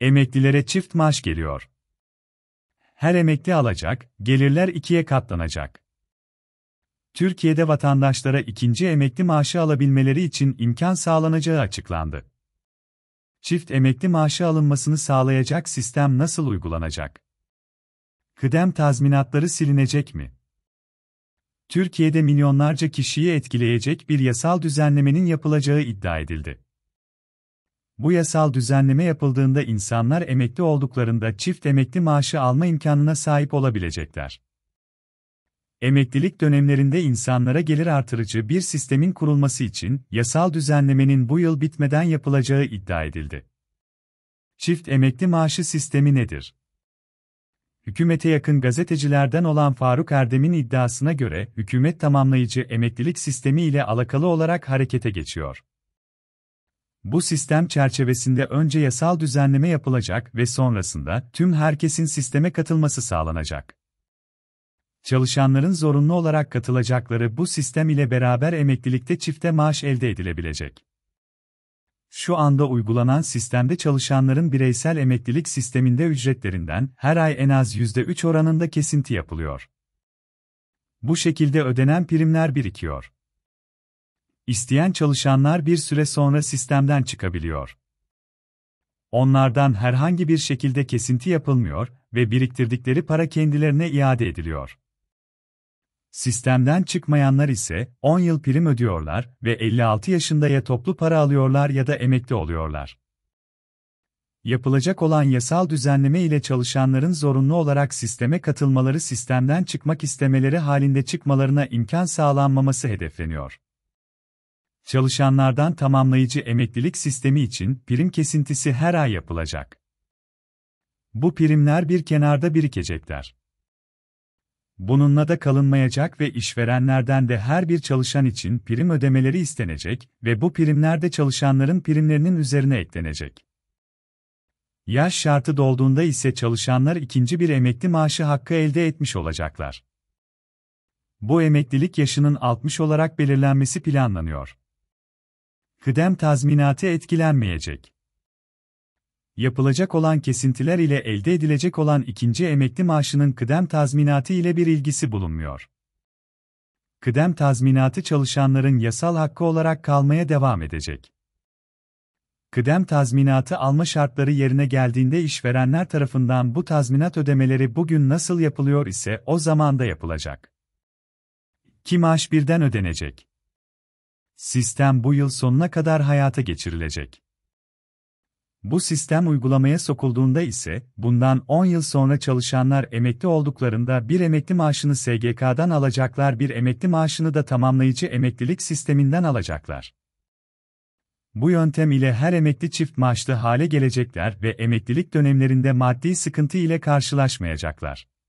Emeklilere çift maaş geliyor. Her emekli alacak, gelirler ikiye katlanacak. Türkiye'de vatandaşlara ikinci emekli maaşı alabilmeleri için imkan sağlanacağı açıklandı. Çift emekli maaşı alınmasını sağlayacak sistem nasıl uygulanacak? Kıdem tazminatları silinecek mi? Türkiye'de milyonlarca kişiyi etkileyecek bir yasal düzenlemenin yapılacağı iddia edildi. Bu yasal düzenleme yapıldığında insanlar emekli olduklarında çift emekli maaşı alma imkanına sahip olabilecekler. Emeklilik dönemlerinde insanlara gelir artırıcı bir sistemin kurulması için yasal düzenlemenin bu yıl bitmeden yapılacağı iddia edildi. Çift emekli maaşı sistemi nedir? Hükümete yakın gazetecilerden olan Faruk Erdem'in iddiasına göre hükümet tamamlayıcı emeklilik sistemi ile alakalı olarak harekete geçiyor. Bu sistem çerçevesinde önce yasal düzenleme yapılacak ve sonrasında tüm herkesin sisteme katılması sağlanacak. Çalışanların zorunlu olarak katılacakları bu sistem ile beraber emeklilikte çifte maaş elde edilebilecek. Şu anda uygulanan sistemde çalışanların bireysel emeklilik sisteminde ücretlerinden her ay en az %3 oranında kesinti yapılıyor. Bu şekilde ödenen primler birikiyor isteyen çalışanlar bir süre sonra sistemden çıkabiliyor. Onlardan herhangi bir şekilde kesinti yapılmıyor ve biriktirdikleri para kendilerine iade ediliyor. Sistemden çıkmayanlar ise 10 yıl prim ödüyorlar ve 56 yaşında ya toplu para alıyorlar ya da emekli oluyorlar. Yapılacak olan yasal düzenleme ile çalışanların zorunlu olarak sisteme katılmaları sistemden çıkmak istemeleri halinde çıkmalarına imkan sağlanmaması hedefleniyor. Çalışanlardan tamamlayıcı emeklilik sistemi için prim kesintisi her ay yapılacak. Bu primler bir kenarda birikecekler. Bununla da kalınmayacak ve işverenlerden de her bir çalışan için prim ödemeleri istenecek ve bu primler de çalışanların primlerinin üzerine eklenecek. Yaş şartı dolduğunda ise çalışanlar ikinci bir emekli maaşı hakkı elde etmiş olacaklar. Bu emeklilik yaşının 60 olarak belirlenmesi planlanıyor. Kıdem tazminatı etkilenmeyecek. Yapılacak olan kesintiler ile elde edilecek olan ikinci emekli maaşının kıdem tazminatı ile bir ilgisi bulunmuyor. Kıdem tazminatı çalışanların yasal hakkı olarak kalmaya devam edecek kıdem tazminatı alma şartları yerine geldiğinde işverenler tarafından bu tazminat ödemeleri bugün nasıl yapılıyor ise o zamanda yapılacak. Ki maaş birden ödenecek. Sistem bu yıl sonuna kadar hayata geçirilecek. Bu sistem uygulamaya sokulduğunda ise, bundan 10 yıl sonra çalışanlar emekli olduklarında bir emekli maaşını SGK'dan alacaklar, bir emekli maaşını da tamamlayıcı emeklilik sisteminden alacaklar. Bu yöntem ile her emekli çift maaşlı hale gelecekler ve emeklilik dönemlerinde maddi sıkıntı ile karşılaşmayacaklar.